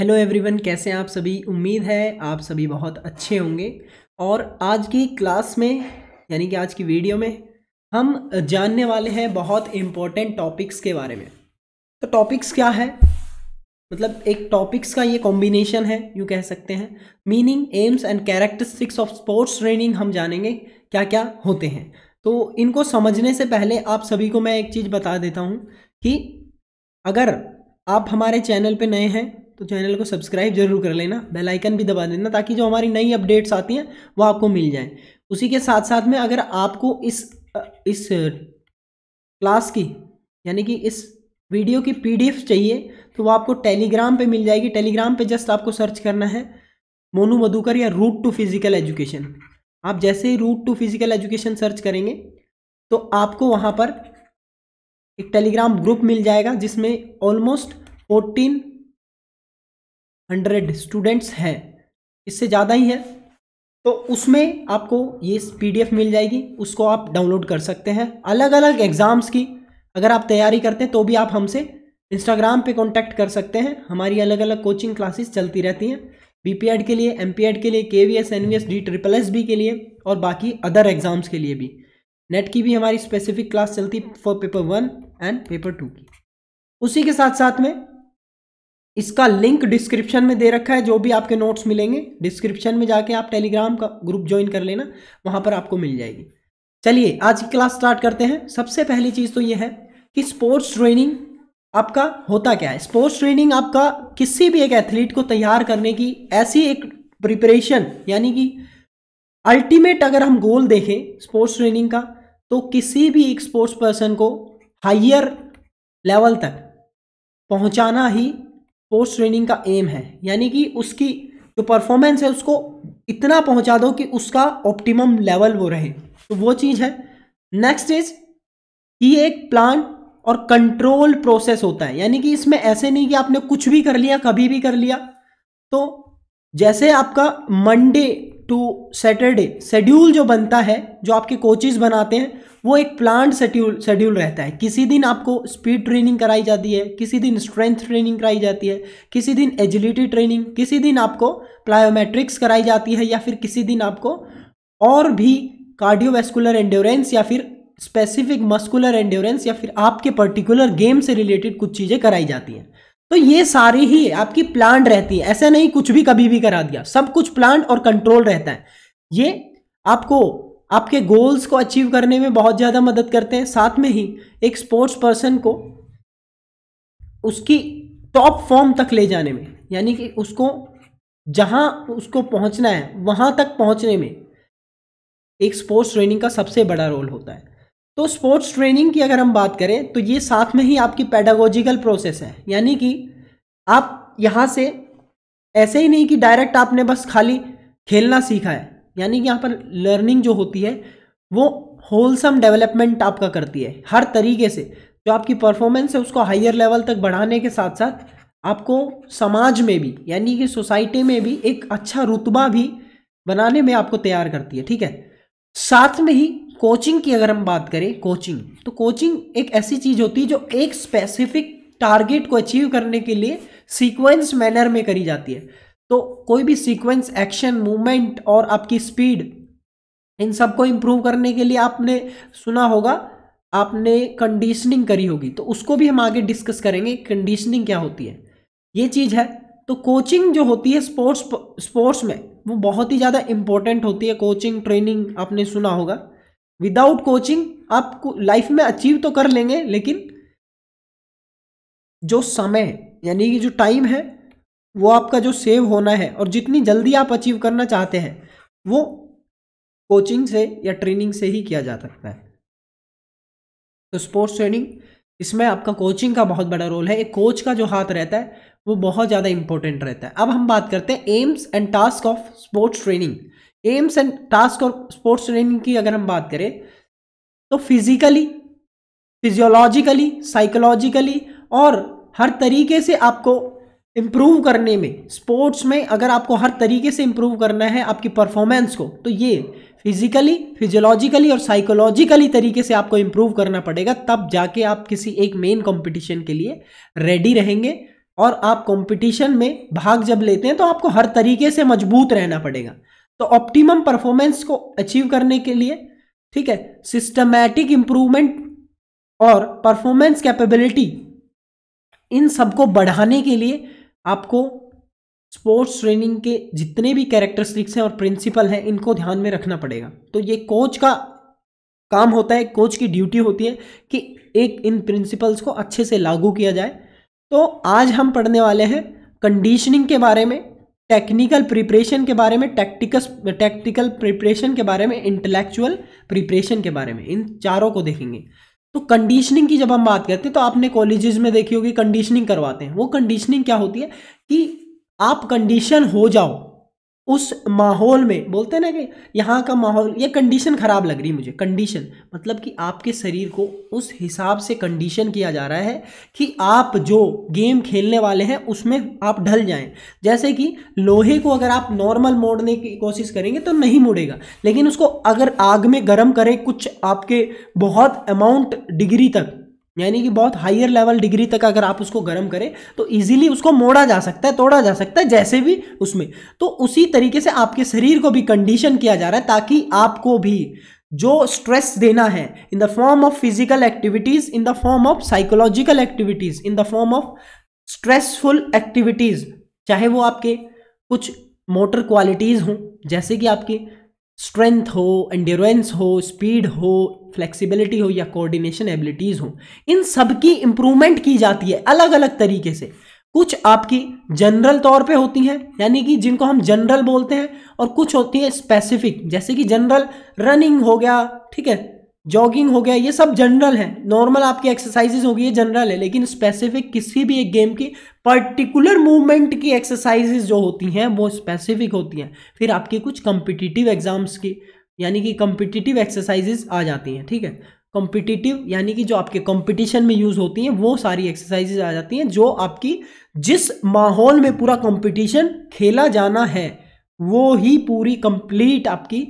hello everyone कैसे हैं आप सभी उम्मीद है आप सभी बहुत अच्छे होंगे और आज की क्लास में यानी कि आज की वीडियो में हम जानने वाले हैं बहुत इम्पोर्टेंट टॉपिक्स के बारे में तो टॉपिक्स क्या है मतलब एक टॉपिक्स का ये कॉम्बिनेशन है यूँ कह सकते हैं meaning aims and characteristics of sports training हम जानेंगे क्या क्या होते हैं तो इनको समझने से पहले आप सभी को मैं एक चीज़ बता देता हूँ कि अगर आप हमारे चैनल पे नए हैं तो चैनल को सब्सक्राइब जरूर कर लेना बेल आइकन भी दबा देना ताकि जो हमारी नई अपडेट्स आती हैं वो आपको मिल जाएं उसी के साथ साथ में अगर आपको इस इस क्लास की यानी कि इस वीडियो की पीडीएफ चाहिए तो वो आपको टेलीग्राम पे मिल जाएगी टेलीग्राम पे जस्ट आपको सर्च करना है मोनू मधुकर या रूट टू फिज़िकल एजुकेशन आप जैसे ही route to physical education search करेंगे तो आपको वहाँ पर एक टेलीग्राम ग्रुप मिल जाएगा जिसमें ऑलमोस्ट फोर्टीन हंड्रेड स्टूडेंट्स हैं इससे ज़्यादा ही है तो उसमें आपको ये पीडीएफ मिल जाएगी उसको आप डाउनलोड कर सकते हैं अलग अलग एग्ज़ाम्स की अगर आप तैयारी करते हैं तो भी आप हमसे इंस्टाग्राम पे कांटेक्ट कर सकते हैं हमारी अलग अलग कोचिंग क्लासेस चलती रहती हैं बी के लिए एम के लिए K V S N V S D triple S B के लिए और बाकी अदर एग्ज़ाम्स के लिए भी नेट की भी हमारी स्पेसिफिक क्लास चलती for paper one and paper two की उसी के साथ साथ में इसका लिंक डिस्क्रिप्शन में दे रखा है जो भी आपके नोट्स मिलेंगे डिस्क्रिप्शन में जाके आप टेलीग्राम का ग्रुप ज्वाइन कर लेना वहाँ पर आपको मिल जाएगी चलिए आज की क्लास स्टार्ट करते हैं सबसे पहली चीज़ तो यह है कि स्पोर्ट्स ट्रेनिंग आपका होता क्या है स्पोर्ट्स ट्रेनिंग आपका किसी भी एक एथलीट को तैयार करने की ऐसी एक प्रिपरेशन यानी कि अल्टीमेट अगर हम गोल देखें स्पोर्ट्स ट्रेनिंग का तो किसी भी एक स्पोर्ट्स पर्सन को हाइयर लेवल तक पहुंचाना ही पोस्ट ट्रेनिंग का एम है यानी कि उसकी जो परफॉर्मेंस है उसको इतना पहुंचा दो कि उसका ऑप्टिमम लेवल वो रहे तो वो चीज़ है नेक्स्ट इज कि एक प्लान और कंट्रोल प्रोसेस होता है यानी कि इसमें ऐसे नहीं कि आपने कुछ भी कर लिया कभी भी कर लिया तो जैसे आपका मंडे टू सैटरडे शेड्यूल जो बनता है जो आपके कोचिज बनाते हैं वो एक प्लान शेड्यूल शेड्यूल रहता है किसी दिन आपको स्पीड ट्रेनिंग कराई जाती है किसी दिन स्ट्रेंथ ट्रेनिंग कराई जाती है किसी दिन एजिलिटी ट्रेनिंग किसी दिन आपको प्लायोमेट्रिक्स कराई जाती है या फिर किसी दिन आपको और भी कार्डियोवेस्कुलर एंड्योरेंस या फिर स्पेसिफिक मस्कुलर एंड्योरेंस या फिर आपके पर्टिकुलर गेम से रिलेटेड कुछ चीज़ें कराई जाती हैं तो ये सारी ही आपकी प्लान रहती है ऐसा नहीं कुछ भी कभी भी करा दिया सब कुछ प्लान और कंट्रोल रहता है ये आपको आपके गोल्स को अचीव करने में बहुत ज़्यादा मदद करते हैं साथ में ही एक स्पोर्ट्स पर्सन को उसकी टॉप फॉर्म तक ले जाने में यानी कि उसको जहां उसको पहुंचना है वहां तक पहुंचने में एक स्पोर्ट्स ट्रेनिंग का सबसे बड़ा रोल होता है तो स्पोर्ट्स ट्रेनिंग की अगर हम बात करें तो ये साथ में ही आपकी पैडागोजिकल प्रोसेस है यानी कि आप यहाँ से ऐसे ही नहीं कि डायरेक्ट आपने बस खाली खेलना सीखा है यानी कि यहाँ पर लर्निंग जो होती है वो होलसम डेवलपमेंट आपका करती है हर तरीके से जो आपकी परफॉर्मेंस है उसको हायर लेवल तक बढ़ाने के साथ साथ आपको समाज में भी यानी कि सोसाइटी में भी एक अच्छा रुतबा भी बनाने में आपको तैयार करती है ठीक है साथ में ही कोचिंग की अगर हम बात करें कोचिंग तो कोचिंग एक ऐसी चीज़ होती है जो एक स्पेसिफिक टारगेट को अचीव करने के लिए सीक्वेंस मैनर में करी जाती है तो कोई भी सीक्वेंस एक्शन मूवमेंट और आपकी स्पीड इन सब को इम्प्रूव करने के लिए आपने सुना होगा आपने कंडीशनिंग करी होगी तो उसको भी हम आगे डिस्कस करेंगे कंडीशनिंग क्या होती है ये चीज़ है तो कोचिंग जो होती है स्पोर्ट्स स्पोर्ट्स में वो बहुत ही ज़्यादा इम्पोर्टेंट होती है कोचिंग ट्रेनिंग आपने सुना होगा विदाउट कोचिंग आप लाइफ में अचीव तो कर लेंगे लेकिन जो समय यानी कि जो टाइम है वो आपका जो सेव होना है और जितनी जल्दी आप अचीव करना चाहते हैं वो कोचिंग से या ट्रेनिंग से ही किया जा सकता है तो स्पोर्ट्स ट्रेनिंग इसमें आपका कोचिंग का बहुत बड़ा रोल है एक कोच का जो हाथ रहता है वो बहुत ज़्यादा इंपॉर्टेंट रहता है अब हम बात करते हैं aims and task of sports training aims and task और स्पोर्ट्स ट्रेनिंग की अगर हम बात करें तो फिजिकली फिजियोलॉजिकली साइकोलॉजिकली और हर तरीके से आपको इम्प्रूव करने में स्पोर्ट्स में अगर आपको हर तरीके से इम्प्रूव करना है आपकी परफॉर्मेंस को तो ये फिजिकली फिजियोलॉजिकली और साइकोलॉजिकली तरीके से आपको इम्प्रूव करना पड़ेगा तब जाके आप किसी एक मेन कंपटीशन के लिए रेडी रहेंगे और आप कंपटीशन में भाग जब लेते हैं तो आपको हर तरीके से मजबूत रहना पड़ेगा तो ऑप्टिमम परफॉर्मेंस को अचीव करने के लिए ठीक है सिस्टमैटिक इंप्रूवमेंट और परफॉर्मेंस कैपेबिलिटी इन सबको बढ़ाने के लिए आपको स्पोर्ट्स ट्रेनिंग के जितने भी कैरेक्टरिस्टिक्स हैं और प्रिंसिपल हैं इनको ध्यान में रखना पड़ेगा तो ये कोच का काम होता है कोच की ड्यूटी होती है कि एक इन प्रिंसिपल्स को अच्छे से लागू किया जाए तो आज हम पढ़ने वाले हैं कंडीशनिंग के बारे में टेक्निकल प्रिपरेशन के बारे में टैक्टिकस टैक्टिकल प्रिपरेशन के बारे में इंटेलेक्चुअल प्रिपरेशन के बारे में इन चारों को देखेंगे तो कंडीशनिंग की जब हम बात करते हैं तो आपने कॉलेजेस में देखी होगी कंडीशनिंग करवाते हैं वो कंडीशनिंग क्या होती है कि आप कंडीशन हो जाओ उस माहौल में बोलते हैं ना कि यहाँ का माहौल ये कंडीशन ख़राब लग रही मुझे कंडीशन मतलब कि आपके शरीर को उस हिसाब से कंडीशन किया जा रहा है कि आप जो गेम खेलने वाले हैं उसमें आप ढल जाएं जैसे कि लोहे को अगर आप नॉर्मल मोड़ने की कोशिश करेंगे तो नहीं मुड़ेगा लेकिन उसको अगर आग में गर्म करें कुछ आपके बहुत अमाउंट डिग्री तक यानी कि बहुत हायर लेवल डिग्री तक अगर आप उसको गर्म करें तो इजीली उसको मोड़ा जा सकता है तोड़ा जा सकता है जैसे भी उसमें तो उसी तरीके से आपके शरीर को भी कंडीशन किया जा रहा है ताकि आपको भी जो स्ट्रेस देना है in the form of physical activities in the form of psychological activities in the form of stressful activities चाहे वो आपके कुछ मोटर क्वालिटीज़ हों जैसे कि आपके स्ट्रेंथ हो एंडस हो स्पीड हो फ्लेक्सिबिलिटी हो या कोऑर्डिनेशन एबिलिटीज़ हो इन सब की इम्प्रूवमेंट की जाती है अलग अलग तरीके से कुछ आपकी जनरल तौर पे होती हैं यानी कि जिनको हम जनरल बोलते हैं और कुछ होती है स्पेसिफिक जैसे कि जनरल रनिंग हो गया ठीक है जॉगिंग हो गया ये सब जनरल है नॉर्मल आपकी एक्सरसाइजेज होगी ये जनरल है लेकिन स्पेसिफिक किसी भी एक गेम की पर्टिकुलर मूवमेंट की एक्सरसाइजेज जो होती हैं वो स्पेसिफिक होती हैं फिर आपकी कुछ कम्पिटिटिव एग्जाम्स की यानी कि कम्पिटिटिव एक्सरसाइजेज आ जाती हैं ठीक है कॉम्पिटिटिव यानी कि जो आपके कंपटीशन में यूज़ होती हैं वो सारी एक्सरसाइजेज आ जाती हैं जो आपकी जिस माहौल में पूरा कंपटीशन खेला जाना है वो ही पूरी कंप्लीट आपकी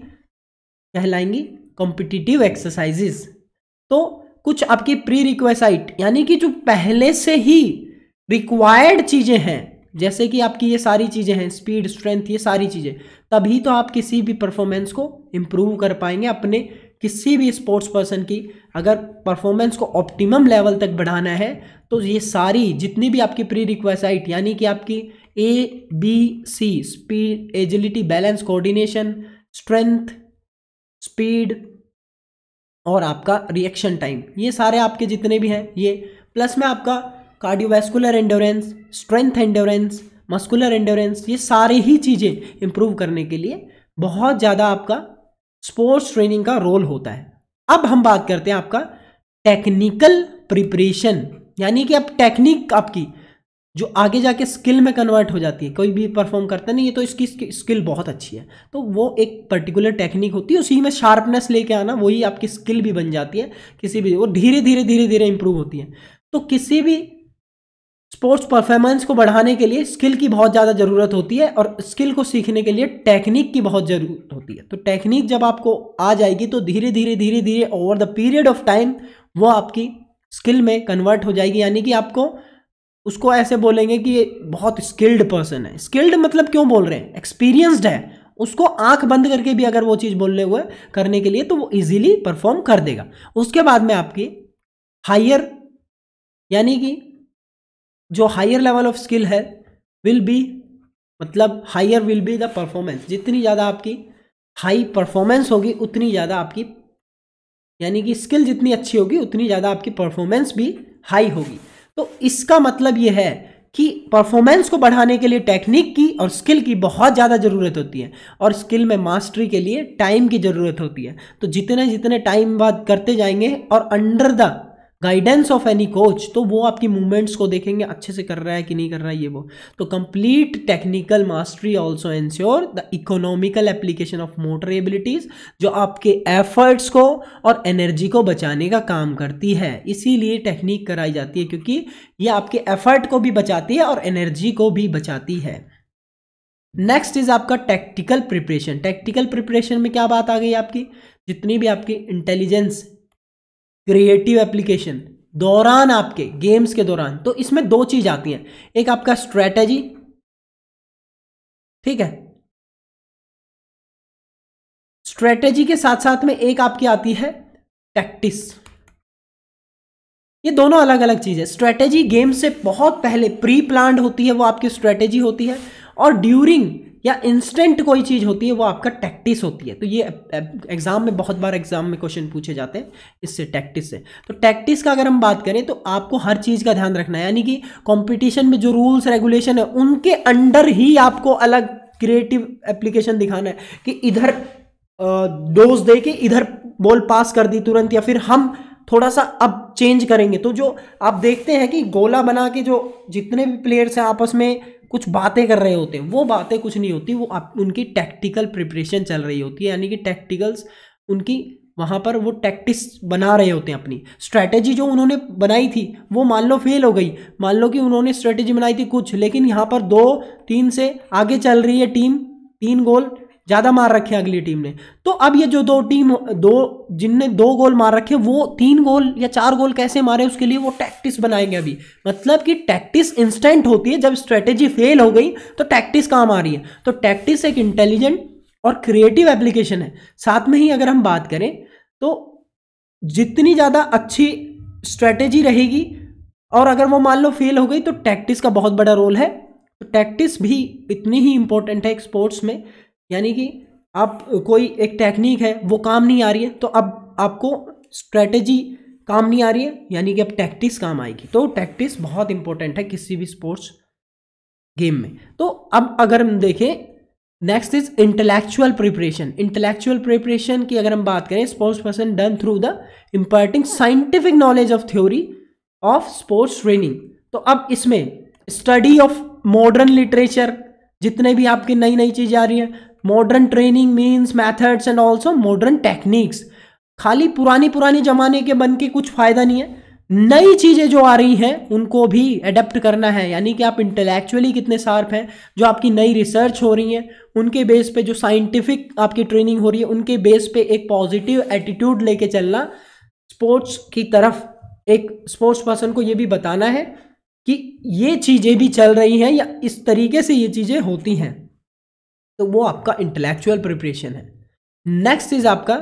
कहलाएंगी कॉम्पिटिटिव एक्सरसाइजेस तो कुछ आपकी प्री रिक्वेसाइट यानी कि जो पहले से ही रिक्वायर्ड चीज़ें हैं जैसे कि आपकी ये सारी चीज़ें हैं स्पीड स्ट्रेंथ ये सारी चीज़ें तभी तो आप किसी भी परफॉर्मेंस को इम्प्रूव कर पाएंगे अपने किसी भी स्पोर्ट्स पर्सन की अगर परफॉर्मेंस को ऑप्टिमम लेवल तक बढ़ाना है तो ये सारी जितनी भी आपकी प्री रिक्वेसाइट यानी कि आपकी A B C speed agility balance coordination strength speed और आपका रिएक्शन टाइम ये सारे आपके जितने भी हैं ये प्लस में आपका cardiovascular endurance strength endurance muscular endurance ये सारी ही चीज़ें इम्प्रूव करने के लिए बहुत ज़्यादा आपका स्पोर्ट्स ट्रेनिंग का रोल होता है अब हम बात करते हैं आपका टेक्निकल प्रिपरेशन यानी कि अब टेक्निक आपकी जो आगे जाके स्किल में कन्वर्ट हो जाती है कोई भी परफॉर्म करता है ये तो इसकी स्किल बहुत अच्छी है तो वो एक पर्टिकुलर टेक्निक होती है उसी में शार्पनेस लेके आना वही आपकी स्किल भी बन जाती है किसी भी वो धीरे धीरे धीरे धीरे इंप्रूव होती है तो किसी भी स्पोर्ट्स परफॉर्मेंस को बढ़ाने के लिए स्किल की बहुत ज़्यादा ज़रूरत होती है और स्किल को सीखने के लिए टेक्निक की बहुत ज़रूरत होती है तो टेक्निक जब आपको आ जाएगी तो धीरे धीरे धीरे धीरे over the period of time वो आपकी स्किल में कन्वर्ट हो जाएगी यानी कि आपको उसको ऐसे बोलेंगे कि ये बहुत स्किल्ड पर्सन है स्किल्ड मतलब क्यों बोल रहे हैं एक्सपीरियंस्ड है उसको आंख बंद करके भी अगर वो चीज़ बोलने हुए करने के लिए तो वो इजीली परफॉर्म कर देगा उसके बाद में आपकी हायर यानी कि जो हायर लेवल ऑफ स्किल है विल बी मतलब higher will be the performance जितनी ज़्यादा आपकी हाई परफॉर्मेंस होगी उतनी ज़्यादा आपकी यानी कि स्किल जितनी अच्छी होगी उतनी ज़्यादा आपकी परफॉर्मेंस भी हाई होगी तो इसका मतलब यह है कि परफॉर्मेंस को बढ़ाने के लिए टेक्निक की और स्किल की बहुत ज़्यादा ज़रूरत होती है और स्किल में मास्टरी के लिए टाइम की ज़रूरत होती है तो जितने जितने टाइम बाद करते जाएंगे और under the guidance of any coach तो वो आपकी मूवमेंट्स को देखेंगे अच्छे से कर रहा है कि नहीं कर रहा है ये वो तो complete technical mastery also ensure the economical application of motor abilities जो आपके एफर्ट्स को और एनर्जी को बचाने का काम करती है इसीलिए टेक्निक कराई जाती है क्योंकि ये आपके एफर्ट को भी बचाती है और एनर्जी को भी बचाती है नेक्स्ट इज आपका टैक्टिकल प्रिपरेशन टैक्टिकल प्रिपरेशन में क्या बात आ गई आपकी जितनी भी आपकी इंटेलिजेंस क्रिएटिव एप्लीकेशन दौरान आपके गेम्स के दौरान तो इसमें दो चीज आती है एक आपका स्ट्रेटेजी ठीक है स्ट्रेटेजी के साथ साथ में एक आपकी आती है टैक्टिस ये दोनों अलग अलग चीज़ है स्ट्रेटेजी गेम से बहुत पहले प्री प्लान होती है वो आपकी स्ट्रेटेजी होती है और ड्यूरिंग या इंस्टेंट कोई चीज़ होती है वो आपका टैक्टिस होती है तो ये एग्ज़ाम में बहुत बार एग्ज़ाम में क्वेश्चन पूछे जाते हैं इससे टैक्टिस से तो टैक्टिस का अगर हम बात करें तो आपको हर चीज़ का ध्यान रखना है यानी कि कॉम्पिटिशन में जो रूल्स रेगुलेशन है उनके अंडर ही आपको अलग क्रिएटिव एप्लीकेशन दिखाना है कि इधर डोज दे के इधर बॉल पास कर दी तुरंत या फिर हम थोड़ा सा अब चेंज करेंगे तो जो आप देखते हैं कि गोला बना के जो जितने भी प्लेयर्स हैं आपस में कुछ बातें कर रहे होते हैं वो बातें कुछ नहीं होती वो आप उनकी टैक्टिकल प्रिपरेशन चल रही होती है यानी कि टैक्टिकल्स उनकी वहाँ पर वो टैक्टिक्स बना रहे होते हैं अपनी स्ट्रैटेजी जो उन्होंने बनाई थी वो मान लो फेल हो गई मान लो कि उन्होंने स्ट्रैटेजी बनाई थी कुछ लेकिन यहाँ पर दो तीन से आगे चल रही है टीम तीन गोल ज़्यादा मार रखे अगली टीम ने तो अब ये जो दो टीम दो जिनने दो गोल मार रखे वो तीन गोल या चार गोल कैसे मारे उसके लिए वो टैक्टिस बनाएंगे अभी मतलब कि टैक्टिस इंस्टेंट होती है जब स्ट्रेटेजी फेल हो गई तो टैक्टिस काम आ रही है तो टैक्टिस एक इंटेलिजेंट और क्रिएटिव एप्लीकेशन है साथ में ही अगर हम बात करें तो जितनी ज़्यादा अच्छी स्ट्रेटेजी रहेगी और अगर वो मान लो फेल हो गई तो टैक्टिस का बहुत बड़ा रोल है तो टैक्टिस भी इतनी ही इम्पोर्टेंट है स्पोर्ट्स में यानी कि आप कोई एक टेक्निक है वो काम नहीं आ रही है तो अब आपको स्ट्रेटजी काम नहीं आ रही है यानी कि अब टैक्टिस काम आएगी तो टैक्टिस बहुत इंपॉर्टेंट है किसी भी स्पोर्ट्स गेम में तो अब अगर हम देखें next is intellectual preparation intellectual preparation की अगर हम बात करें sports person done through the imparting scientific knowledge of theory of sports training तो अब इसमें स्टडी ऑफ मॉडर्न लिटरेचर जितने भी आपकी नई नई चीज़ें आ रही हैं modern training means methods and also modern techniques खाली पुरानी पुरानी ज़माने के बन के कुछ फ़ायदा नहीं है नई चीज़ें जो आ रही हैं उनको भी अडेप्ट करना है यानी कि आप इंटेलेक्चुअली कितने शार्प हैं जो आपकी नई रिसर्च हो रही है उनके बेस पे जो साइंटिफिक आपकी ट्रेनिंग हो रही है उनके बेस पे एक पॉजिटिव एटीट्यूड लेके चलना स्पोर्ट्स की तरफ एक स्पोर्ट्स पर्सन को ये भी बताना है कि ये चीज़ें भी चल रही हैं या इस तरीके से ये चीज़ें होती हैं तो वो आपका इंटेलेक्चुअल प्रिपरेशन है नेक्स्ट इज आपका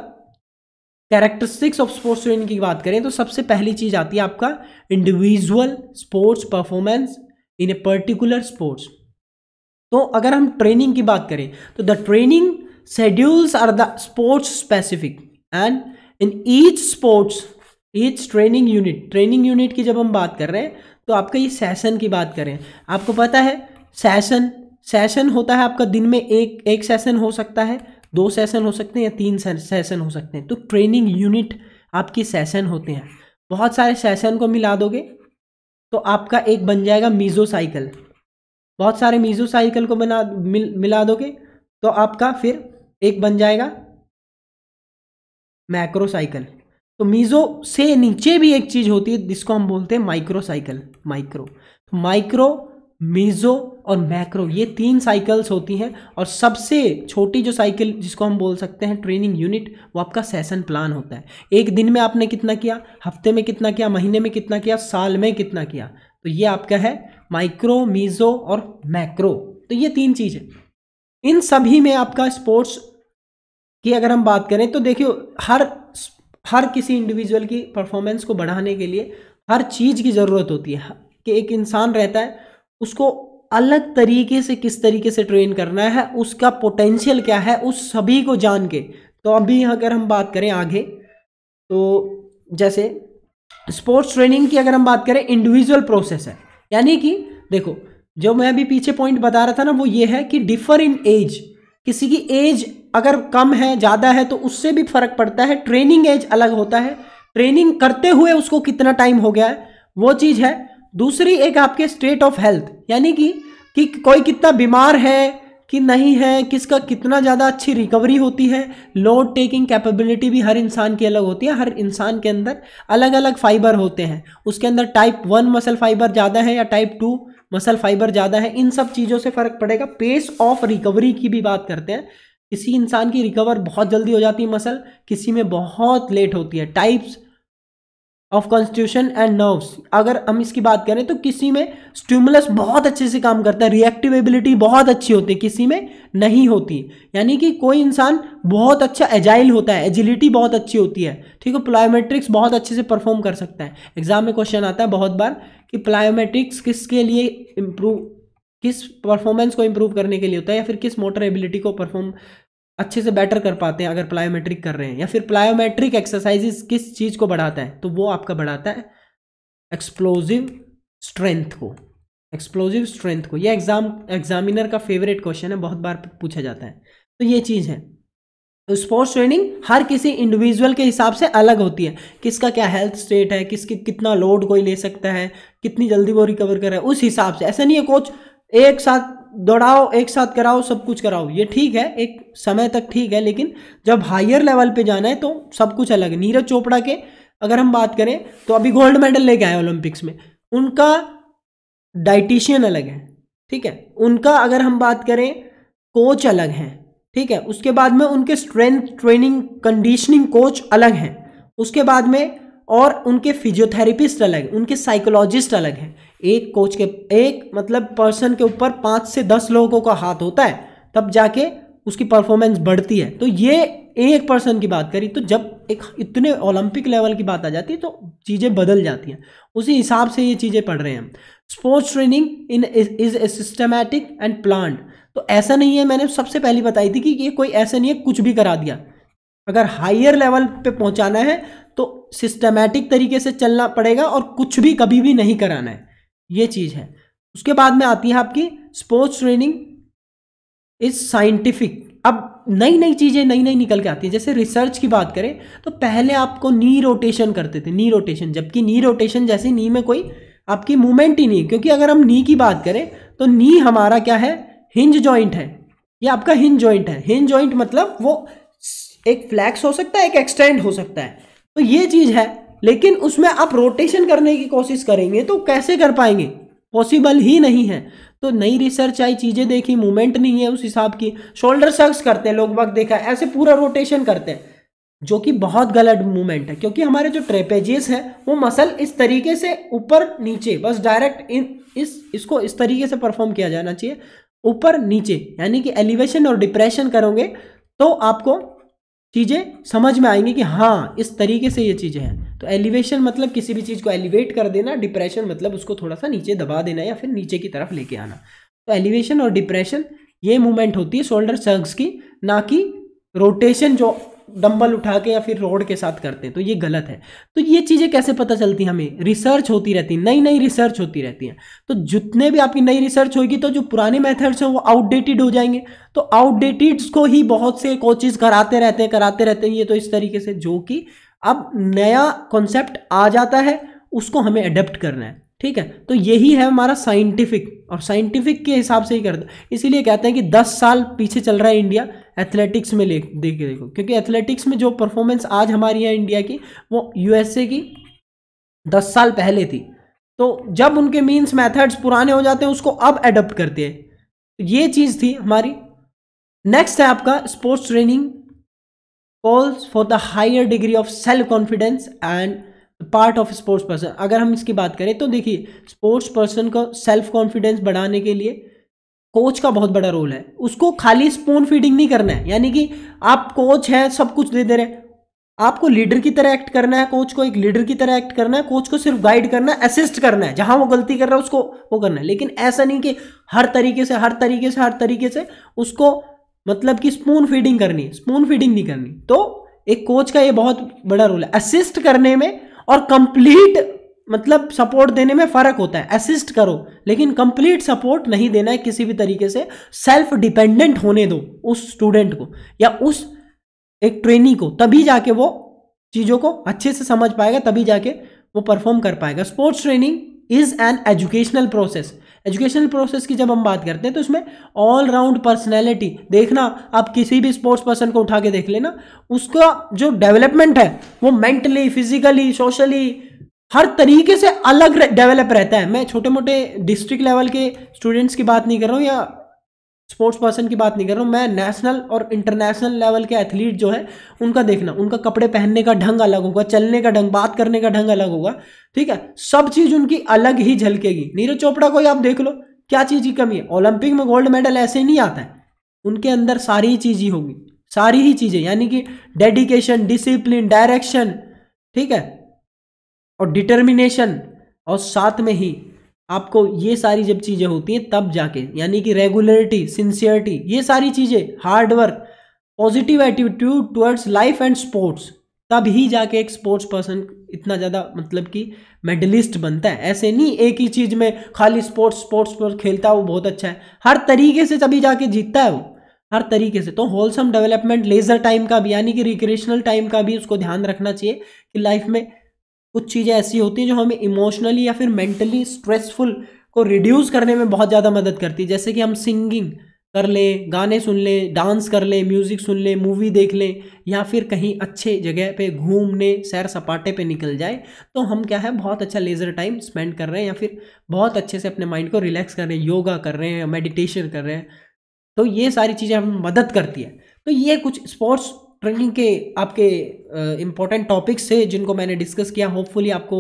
कैरेक्टरिस्टिक्स ऑफ स्पोर्ट्स ट्रेनिंग की बात करें तो सबसे पहली चीज़ आती है आपका individual sports performance in a particular sports तो अगर हम ट्रेनिंग की बात करें तो the training schedules are the sports specific and in each sports each training unit training unit की जब हम बात कर रहे हैं तो आपका ये सेशन की बात करें आपको पता है सेशन सेशन होता है आपका दिन में एक एक सेशन हो सकता है दो सेशन हो सकते हैं या तीन सेशन हो सकते हैं तो ट्रेनिंग यूनिट आपके सेशन होते हैं बहुत सारे सेशन को मिला दोगे तो आपका एक बन जाएगा मीज़ो साइकिल बहुत सारे मीज़ो साइकिल को बना मिल मिला दोगे तो आपका फिर एक बन जाएगा मैक्रो साइकिल तो मीज़ो से नीचे भी एक चीज़ होती है जिसको हम बोलते हैं माइक्रो साइकिल माइक्रो तो माइक्रो मेजो और मैक्रो ये तीन साइकिल्स होती हैं और सबसे छोटी जो साइकिल जिसको हम बोल सकते हैं ट्रेनिंग यूनिट वो आपका सेशन प्लान होता है एक दिन में आपने कितना किया हफ्ते में कितना किया महीने में कितना किया साल में कितना किया तो ये आपका है माइक्रो मीजो और मैक्रो तो ये तीन चीज़ है इन सभी में आपका स्पोर्ट्स की अगर हम बात करें तो देखियो हर हर किसी इंडिविजुअल की परफॉर्मेंस को बढ़ाने के लिए हर चीज़ की ज़रूरत होती है कि एक इंसान रहता है उसको अलग तरीके से किस तरीके से ट्रेन करना है उसका पोटेंशियल क्या है उस सभी को जान के तो अभी अगर हम बात करें आगे तो जैसे स्पोर्ट्स ट्रेनिंग की अगर हम बात करें इंडिविजुअल प्रोसेस है यानी कि देखो जो मैं अभी पीछे पॉइंट बता रहा था ना वो ये है कि डिफर इन एज किसी की एज अगर कम है ज़्यादा है तो उससे भी फर्क पड़ता है ट्रेनिंग एज अलग होता है ट्रेनिंग करते हुए उसको कितना टाइम हो गया है वो चीज़ है दूसरी एक आपके स्टेट ऑफ हेल्थ यानी कि कि कोई कितना बीमार है कि नहीं है किसका कितना ज़्यादा अच्छी रिकवरी होती है लोड टेकिंग कैपेबिलिटी भी हर इंसान की अलग होती है हर इंसान के अंदर अलग अलग फाइबर होते हैं उसके अंदर टाइप वन मसल फाइबर ज़्यादा है या टाइप टू मसल फाइबर ज़्यादा है इन सब चीज़ों से फ़र्क पड़ेगा पेस ऑफ रिकवरी की भी बात करते हैं किसी इंसान की रिकवर बहुत जल्दी हो जाती है मसल किसी में बहुत लेट होती है types of constitution and nerves अगर हम इसकी बात करें तो किसी में स्ट्यूमुलस बहुत अच्छे से काम करता है रिएक्टिवेबिलिटी बहुत अच्छी होती है किसी में नहीं होती यानी कि कोई इंसान बहुत अच्छा एजाइल होता है एजिलिटी बहुत अच्छी होती है ठीक है प्लायोमेट्रिक्स बहुत अच्छे से परफॉर्म कर सकता है एग्जाम में क्वेश्चन आता है बहुत बार कि प्लायोमेट्रिक्स किसके लिए इम्प्रूव किस परफॉर्मेंस को इम्प्रूव करने के लिए होता है या फिर किस मोटर एबिलिटी को परफॉर्म अच्छे से बेटर कर पाते हैं अगर प्लायोमेट्रिक कर रहे हैं या फिर प्लायोमेट्रिक एक्सरसाइजेस किस चीज़ को बढ़ाता है तो वो आपका बढ़ाता है एक्सप्लोजिव स्ट्रेंथ को एक्सप्लोजिव स्ट्रेंथ को ये एग्जाम एग्जामिनर का फेवरेट क्वेश्चन है बहुत बार पूछा जाता है तो ये चीज़ है तो स्पोर्ट्स ट्रेनिंग हर किसी इंडिविजुअल के हिसाब से अलग होती है किसका क्या हेल्थ स्टेट है किसके कितना लोड कोई ले सकता है कितनी जल्दी वो रिकवर कर रहा है उस हिसाब से ऐसा नहीं है कोच एक साथ दौड़ाओ एक साथ कराओ सब कुछ कराओ ये ठीक है एक समय तक ठीक है लेकिन जब हायर लेवल पे जाना है तो सब कुछ अलग है नीरज चोपड़ा के अगर हम बात करें तो अभी गोल्ड मेडल लेके आए ओलंपिक्स में उनका डाइटिशियन अलग है ठीक है उनका अगर हम बात करें कोच अलग हैं ठीक है उसके बाद में उनके स्ट्रेंथ ट्रेनिंग कंडीशनिंग कोच अलग हैं उसके बाद में और उनके फिजियोथेरेपिस्ट अलग उनके साइकोलॉजिस्ट अलग हैं एक कोच के एक मतलब पर्सन के ऊपर पाँच से दस लोगों का हाथ होता है तब जाके उसकी परफॉर्मेंस बढ़ती है तो ये एक पर्सन की बात करी तो जब एक इतने ओलंपिक लेवल की बात आ जाती है तो चीज़ें बदल जाती हैं उसी हिसाब से ये चीज़ें पढ़ रहे हैं हम sports training in is a systematic and plan तो ऐसा नहीं है मैंने सबसे पहली बताई थी कि ये कोई ऐसा नहीं है कुछ भी करा दिया अगर हायर लेवल पे पहुंचाना है तो सिस्टमैटिक तरीके से चलना पड़ेगा और कुछ भी कभी भी नहीं कराना है ये चीज़ है उसके बाद में आती है आपकी स्पोर्ट्स ट्रेनिंग इज साइंटिफिक अब नई नई चीज़ें नई नई निकल के आती हैं जैसे रिसर्च की बात करें तो पहले आपको नी रोटेशन करते थे नी रोटेशन जबकि नी रोटेशन जैसे नी में कोई आपकी मूवमेंट ही नहीं क्योंकि अगर हम नी की बात करें तो नी हमारा क्या है हिंज जॉइंट है ये आपका हिंज जॉइंट है हिंज जॉइंट मतलब वो एक फ्लैक्स हो सकता है एक एक्सटेंड हो सकता है तो ये चीज़ है लेकिन उसमें आप रोटेशन करने की कोशिश करेंगे तो कैसे कर पाएंगे पॉसिबल ही नहीं है तो नई रिसर्च आई चीज़ें देखी मूवमेंट नहीं है उस हिसाब की शोल्डर शख्स करते हैं लोग वक्त देखा ऐसे पूरा रोटेशन करते हैं जो कि बहुत गलत मूवमेंट है क्योंकि हमारे जो ट्रेपेजेस हैं वो मसल इस तरीके से ऊपर नीचे बस डायरेक्ट इन इस इसको इस तरीके से परफॉर्म किया जाना चाहिए ऊपर नीचे यानी कि एलिवेशन और डिप्रेशन करोगे तो आपको चीज़ें समझ में आएंगी कि हाँ इस तरीके से ये चीज़ें हैं तो एलिवेशन मतलब किसी भी चीज़ को एलिवेट कर देना डिप्रेशन मतलब उसको थोड़ा सा नीचे दबा देना या फिर नीचे की तरफ लेके आना तो एलिवेशन और डिप्रेशन ये मूवमेंट होती है शोल्डर सर्ग्स की ना कि रोटेशन जो डंबल उठा के या फिर रोड के साथ करते हैं तो ये गलत है तो ये चीज़ें कैसे पता चलती हमें रिसर्च होती रहती है नई नई रिसर्च होती रहती है तो जितने भी आपकी नई रिसर्च होगी तो जो पुराने मेथड्स हैं वो आउटडेटेड हो जाएंगे तो आउटडेटेड को ही बहुत से कोचिज कराते रहते हैं कराते रहते हैं ये तो इस तरीके से जो कि अब नया कॉन्सेप्ट आ जाता है उसको हमें अडेप्ट करना है ठीक है तो यही है हमारा साइंटिफिक और साइंटिफिक के हिसाब से ही करते इसीलिए कहते हैं कि 10 साल पीछे चल रहा है इंडिया एथलेटिक्स में ले देखो क्योंकि एथलेटिक्स में जो परफॉर्मेंस आज हमारी है इंडिया की वो यूएसए की दस साल पहले थी तो जब उनके मीन्स मेथड्स पुराने हो जाते हैं उसको अब एडप्ट करते हैं तो ये चीज़ थी हमारी नेक्स्ट है आपका sports training calls for the higher degree of self confidence and part of sports person अगर हम इसकी बात करें तो देखिए स्पोर्ट्स पर्सन को सेल्फ कॉन्फिडेंस बढ़ाने के लिए कोच का बहुत बड़ा रोल है उसको खाली स्पून फीडिंग नहीं करना है यानी कि आप कोच हैं सब कुछ दे दे रहे हैं आपको लीडर की तरह एक्ट करना है कोच को एक लीडर की तरह एक्ट करना है कोच को सिर्फ गाइड करना है असिस्ट करना है जहां वो गलती कर रहा है उसको वो करना है लेकिन ऐसा नहीं कि हर तरीके से हर तरीके से हर तरीके से उसको मतलब कि स्पून फीडिंग करनी है स्पून फीडिंग नहीं करनी तो एक कोच का ये बहुत बड़ा रोल है असिस्ट करने में और कंप्लीट मतलब सपोर्ट देने में फर्क होता है असिस्ट करो लेकिन कंप्लीट सपोर्ट नहीं देना है किसी भी तरीके से सेल्फ डिपेंडेंट होने दो उस स्टूडेंट को या उस एक ट्रेनी को तभी जाके वो चीज़ों को अच्छे से समझ पाएगा तभी जाके वो परफॉर्म कर पाएगा sports training is an educational process educational process की जब हम बात करते हैं तो इसमें ऑल राउंड पर्सनैलिटी देखना आप किसी भी स्पोर्ट्स पर्सन को उठा के देख लेना उसका जो डेवलपमेंट है वो मेंटली फिजिकली सोशली हर तरीके से अलग डेवलप रहता है मैं छोटे मोटे डिस्ट्रिक्ट लेवल के स्टूडेंट्स की बात नहीं कर रहा हूँ या स्पोर्ट्स पर्सन की बात नहीं कर रहा हूँ मैं नेशनल और इंटरनेशनल लेवल के एथलीट जो है उनका देखना उनका कपड़े पहनने का ढंग अलग होगा चलने का ढंग बात करने का ढंग अलग होगा ठीक है सब चीज़ उनकी अलग ही झलकेगी नीरज चोपड़ा को ही आप देख लो क्या चीज़ की कमी है ओलंपिक में गोल्ड मेडल ऐसे ही नहीं आता है उनके अंदर सारी चीज़ ही होगी सारी ही चीज़ें यानी कि डेडिकेशन डिसिप्लिन डायरेक्शन ठीक है और डिटर्मिनेशन और साथ में ही आपको ये सारी जब चीज़ें होती हैं तब जाके यानी कि रेगुलरिटी सिंसियरिटी ये सारी चीज़ें hard work positive attitude towards life and sports तब ही जाके एक स्पोर्ट्स पर्सन इतना ज़्यादा मतलब कि मेडलिस्ट बनता है ऐसे नहीं एक ही चीज़ में खाली स्पोर्ट्स स्पोर्ट्स पर खेलता है वो बहुत अच्छा है हर तरीके से तभी जाके जीतता है वो हर तरीके से तो होलसम डेवलपमेंट लेज़र टाइम का भी यानी कि रिक्रिएशनल टाइम का भी उसको ध्यान रखना चाहिए कि लाइफ में कुछ चीज़ें ऐसी होती हैं जो हमें इमोशनली या फिर मेंटली स्ट्रेसफुल को रिड्यूस करने में बहुत ज़्यादा मदद करती है जैसे कि हम सिंगिंग कर लें गाने सुन लें डांस कर लें म्यूज़िक सुन लें मूवी देख लें या फिर कहीं अच्छे जगह पे घूमने सैर सपाटे पे निकल जाए तो हम क्या है बहुत अच्छा लेज़र टाइम स्पेंड कर रहे हैं या फिर बहुत अच्छे से अपने माइंड को रिलैक्स कर रहे हैं योगा कर रहे हैं मेडिटेशन कर रहे हैं तो ये सारी चीज़ें हमें मदद करती है तो ये कुछ स्पोर्ट्स ट्रेनिंग के आपके इंपॉर्टेंट टॉपिक्स थे जिनको मैंने डिस्कस किया होपफुली आपको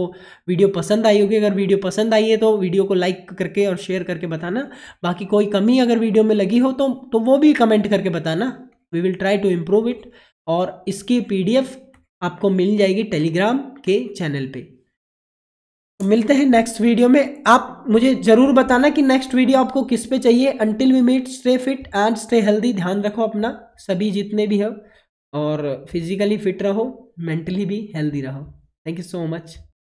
वीडियो पसंद आई होगी अगर वीडियो पसंद आई है तो वीडियो को लाइक करके और शेयर करके बताना बाकी कोई कमी अगर वीडियो में लगी हो तो तो वो भी कमेंट करके बताना we will try to improve it और इसकी पीडीएफ आपको मिल जाएगी टेलीग्राम के चैनल पर मिलते हैं नेक्स्ट वीडियो में आप मुझे ज़रूर बताना कि नेक्स्ट वीडियो आपको किस पे चाहिए until we meet stay fit and stay healthy ध्यान रखो अपना सभी जितने भी हो और फिजिकली फिट रहो मेंटली भी हेल्दी रहो थैंक यू सो मच